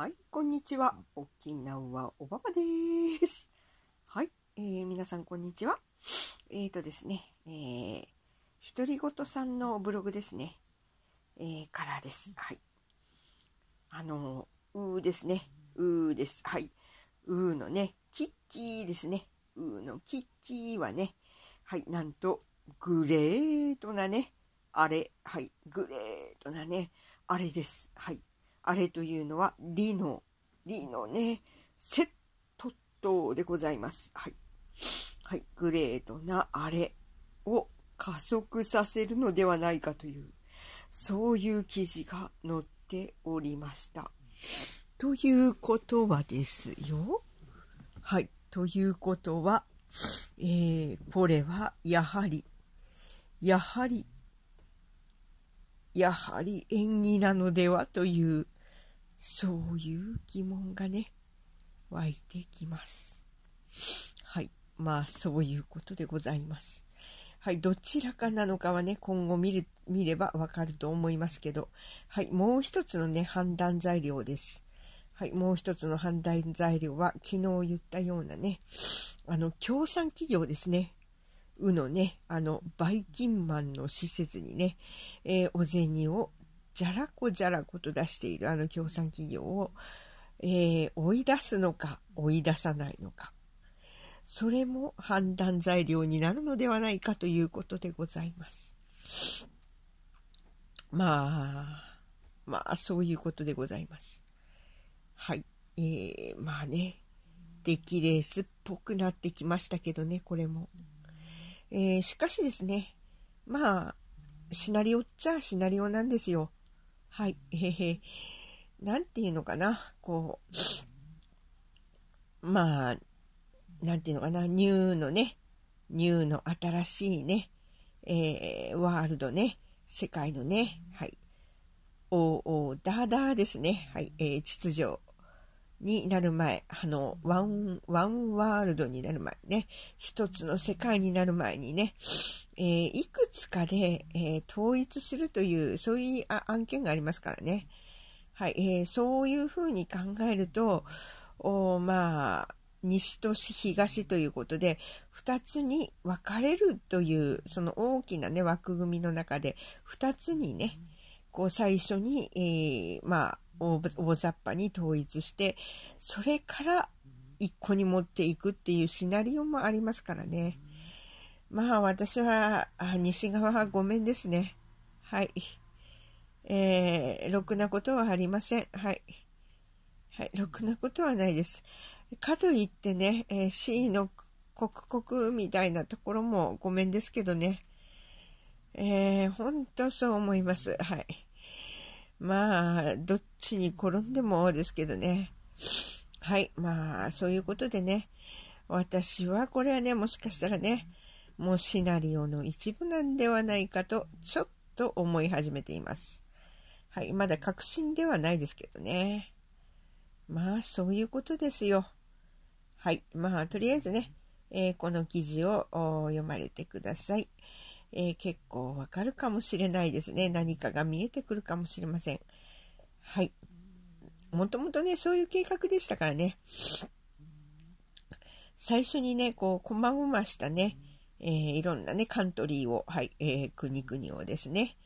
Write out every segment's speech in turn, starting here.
はい、こんにちは。沖縄おばばです。はい、えー、皆さんこんにちは。えっ、ー、とですね、えー、独り言さんのブログですね、えー、からです。はい。あの、うーですね、うーです。はい。うーのね、キッキーですね。うーのキッキーはね、はい、なんと、グレートなね、あれ、はい、グレートなね、あれです。はい。あれというのはリの、リのね、セット等でございます。はい。はい。グレードなあれを加速させるのではないかという、そういう記事が載っておりました。ということはですよ。はい。ということは、えー、これはやはり、やはり、やはり演技なのではというそういう疑問がね湧いてきますはいまあそういうことでございますはい、どちらかなのかはね、今後見る見ればわかると思いますけど、はい、もう一つのね、判断材料です。はい、もう一つの判断材料は、昨日言ったようなね、あの、共産企業ですね。うのね、あの、バイキンマンの施設にね、えー、お銭をじゃらこじゃらこと出しているあの共産企業を、えー、追い出すのか追い出さないのかそれも判断材料になるのではないかということでございます。まあ、まあそういうことでございます。はい。えー、まあね、出来レースっぽくなってきましたけどね、これも。えー、しかしですね、まあ、シナリオっちゃシナリオなんですよ。はい、えー、なんていうのかな、こう、まあ、なんていうのかな、ニューのね、ニューの新しいね、えー、ワールドね、世界のね、はい、おーおー、だーだーですね、はい、えー、秩序になる前、あの、ワン、ワンワールドになる前ね、一つの世界になる前にね、えー、いくつかで、えー、統一するという、そういう案件がありますからね。はい、えー、そういうふうに考えると、おまあ、西と東ということで、二つに分かれるという、その大きなね、枠組みの中で、二つにね、こう最初に、えー、まあ、大雑把に統一して、それから一個に持っていくっていうシナリオもありますからね。まあ私は西側はごめんですね。はい。えー、ろくなことはありません。はい。はい、ろくなことはないです。かといってね、えー、C の刻々みたいなところもごめんですけどね。えー、ほんとそう思います。はい。まあ、どっちに転んでもですけどね。はい。まあ、そういうことでね。私は、これはね、もしかしたらね、もうシナリオの一部なんではないかと、ちょっと思い始めています。はい。まだ確信ではないですけどね。まあ、そういうことですよ。はい。まあ、とりあえずね、えー、この記事を読まれてください。えー、結構わかるかもしれないですね。何かが見えてくるかもしれません。はい。もともとね、そういう計画でしたからね。最初にね、こう、こまごましたね、えー、いろんなね、カントリーを、はい、えー、国々をですね、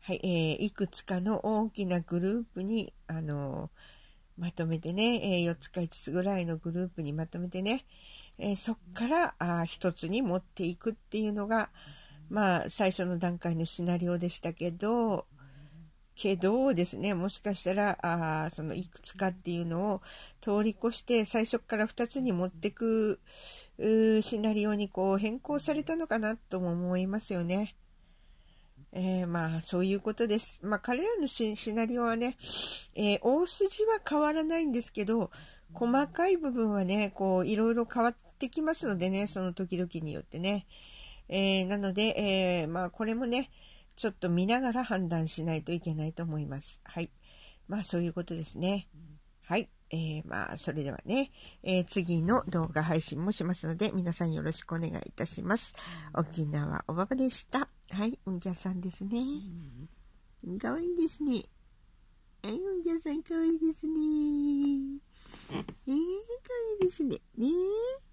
はい、えー、いくつかの大きなグループに、あのまとめてね、え4つか5つぐらいのグループにまとめてね、えそっからあ1つに持っていくっていうのが、まあ最初の段階のシナリオでしたけどけどですねもしかしたらあそのいくつかっていうのを通り越して最初から2つに持ってくシナリオにこう変更されたのかなとも思いますよね。えー、まあそういうことです。まあ彼らのシナリオはね、えー、大筋は変わらないんですけど細かい部分はねこういろいろ変わってきますのでねその時々によってね。えー、なので、えー、まあ、これもね、ちょっと見ながら判断しないといけないと思います。はい。まあ、そういうことですね。はい。えー、まあ、それではね、えー、次の動画配信もしますので、皆さんよろしくお願いいたします。沖縄おばばでした。はい、うんじゃさんですね。かわいいですね。はい、うんじゃさんかわいいですね。えー、かわいいですね。ねえ。